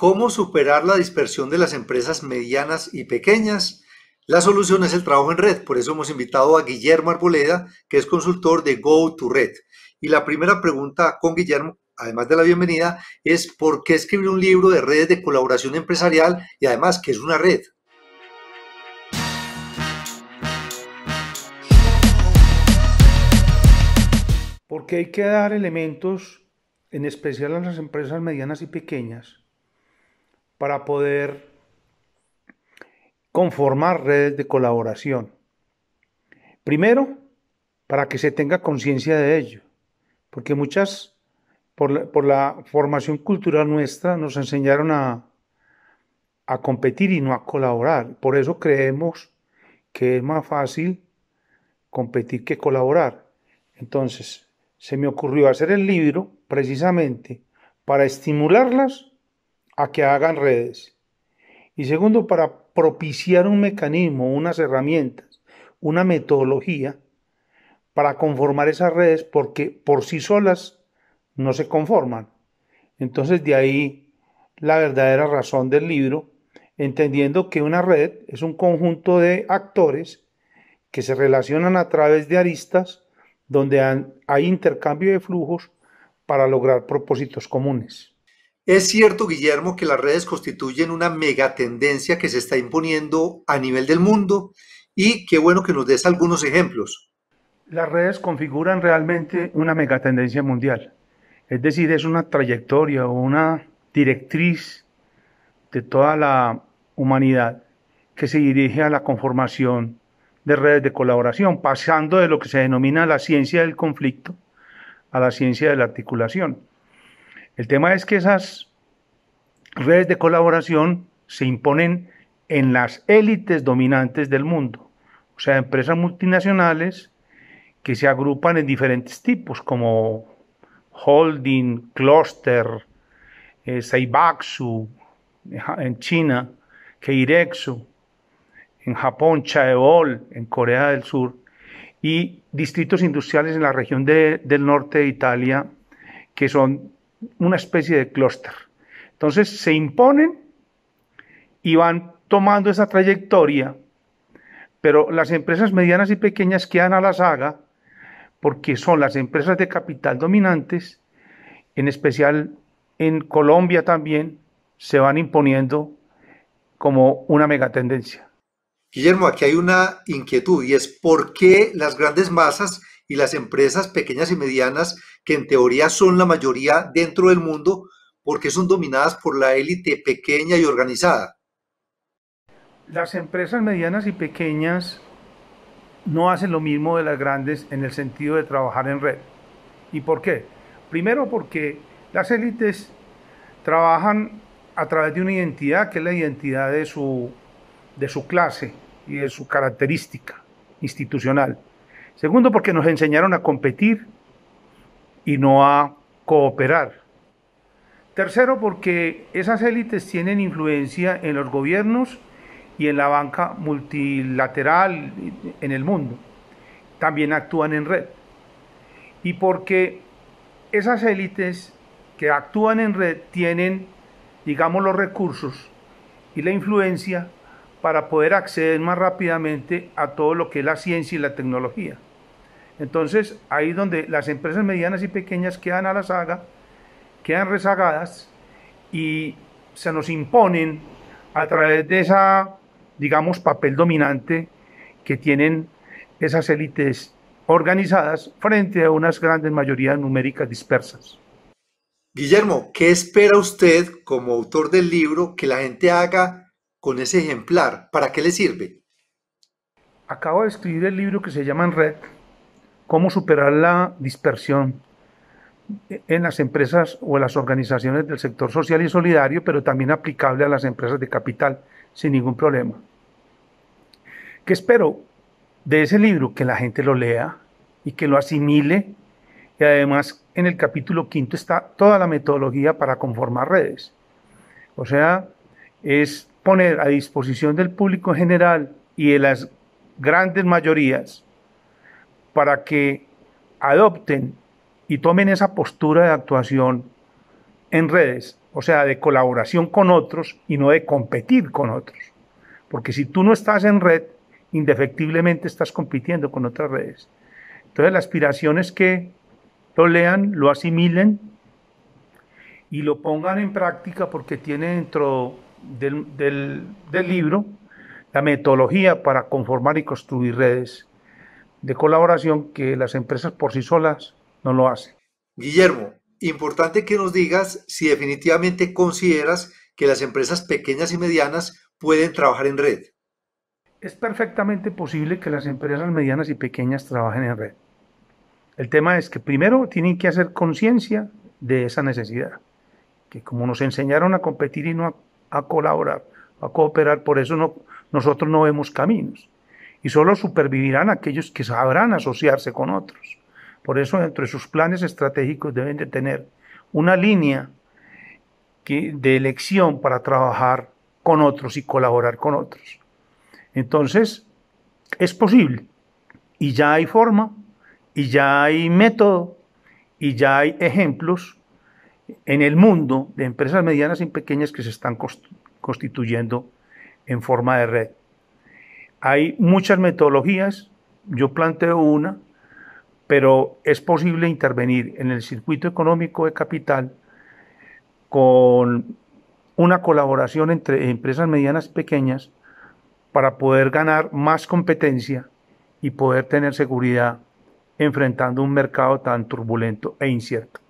cómo superar la dispersión de las empresas medianas y pequeñas. La solución es el trabajo en red, por eso hemos invitado a Guillermo Arboleda, que es consultor de Go to Red. Y la primera pregunta con Guillermo, además de la bienvenida, es por qué escribir un libro de redes de colaboración empresarial y además qué es una red. Porque hay que dar elementos, en especial a las empresas medianas y pequeñas, para poder conformar redes de colaboración. Primero, para que se tenga conciencia de ello, porque muchas, por la, formación cultural nuestra, nos enseñaron a, a competir y no a colaborar. Por eso creemos que es más fácil competir que colaborar. Entonces, se me ocurrió hacer el libro precisamente para estimularlas a que hagan redes. Y segundo, para propiciar un mecanismo, unas herramientas, una metodología para conformar esas redes porque por sí solas no se conforman. Entonces de ahí la verdadera razón del libro, entendiendo que una red es un conjunto de actores que se relacionan a través de aristas donde hay intercambio de flujos para lograr propósitos comunes. Es cierto, Guillermo, que las redes constituyen una megatendencia que se está imponiendo a nivel del mundo y qué bueno que nos des algunos ejemplos. Las redes configuran realmente una megatendencia mundial. Es decir, es una trayectoria o una directriz de toda la humanidad que se dirige a la conformación de redes de colaboración, pasando de lo que se denomina la ciencia del conflicto a la ciencia de la articulación. El tema es que esas redes de colaboración se imponen en las élites dominantes del mundo, o sea, empresas multinacionales que se agrupan en diferentes tipos, como holding, cluster, eh, en China, Keiretsu, en Japón, Chaebol, en Corea del Sur, y distritos industriales en la región del norte de Italia, que son una especie de clúster. Entonces se imponen y van tomando esa trayectoria, pero las empresas medianas y pequeñas quedan a la saga porque son las empresas de capital dominantes, en especial en Colombia también, se van imponiendo como una megatendencia. Guillermo, aquí hay una inquietud y es por qué las grandes masas y las empresas pequeñas y medianas que en teoría son la mayoría dentro del mundo, porque son dominadas por la élite pequeña y organizada? Las empresas medianas y pequeñas no hacen lo mismo de las grandes en el sentido de trabajar en red. ¿Y por qué? Primero porque las élites trabajan a través de una identidad que es la identidad de su, de su clase y de su característica institucional. Segundo porque nos enseñaron a competir y no a cooperar. Tercero, porque esas élites tienen influencia en los gobiernos y en la banca multilateral en el mundo. También actúan en red. Y porque esas élites que actúan en red tienen, digamos, los recursos y la influencia para poder acceder más rápidamente a todo lo que es la ciencia y la tecnología. Entonces, ahí donde las empresas medianas y pequeñas quedan a la saga, quedan rezagadas y se nos imponen a través de esa, digamos, papel dominante que tienen esas élites organizadas frente a unas grandes mayorías numéricas dispersas. Guillermo, ¿qué espera usted como autor del libro que la gente haga con ese ejemplar? ¿Para qué le sirve? Acabo de escribir el libro que se llama En Red, cómo superar la dispersión en las empresas o en las organizaciones del sector social y solidario, pero también aplicable a las empresas de capital, sin ningún problema. ¿Qué espero de ese libro? Que la gente lo lea y que lo asimile. Y además, en el capítulo quinto está toda la metodología para conformar redes. O sea, es poner a disposición del público en general y de las grandes mayorías para que adopten y tomen esa postura de actuación en redes, o sea, de colaboración con otros y no de competir con otros. Porque si tú no estás en red, indefectiblemente estás compitiendo con otras redes. Entonces la aspiración es que lo lean, lo asimilen y lo pongan en práctica porque tiene dentro del, libro la metodología para conformar y construir redes de colaboración que las empresas por sí solas no lo hacen. Guillermo, importante que nos digas si definitivamente consideras que las empresas pequeñas y medianas pueden trabajar en red. Es perfectamente posible que las empresas medianas y pequeñas trabajen en red. El tema es que primero tienen que hacer conciencia de esa necesidad, que como nos enseñaron a competir y no a, colaborar, a cooperar, por eso nosotros no vemos caminos y solo supervivirán aquellos que sabrán asociarse con otros. Por eso, entre sus planes estratégicos deben de tener una línea de elección para trabajar con otros y colaborar con otros. Entonces, es posible y ya hay forma y ya hay método y ya hay ejemplos en el mundo de empresas medianas y pequeñas que se están constituyendo en forma de red. Hay muchas metodologías, yo planteo una, pero es posible intervenir en el circuito económico de capital con una colaboración entre empresas medianas y pequeñas para poder ganar más competencia y poder tener seguridad enfrentando un mercado tan turbulento e incierto.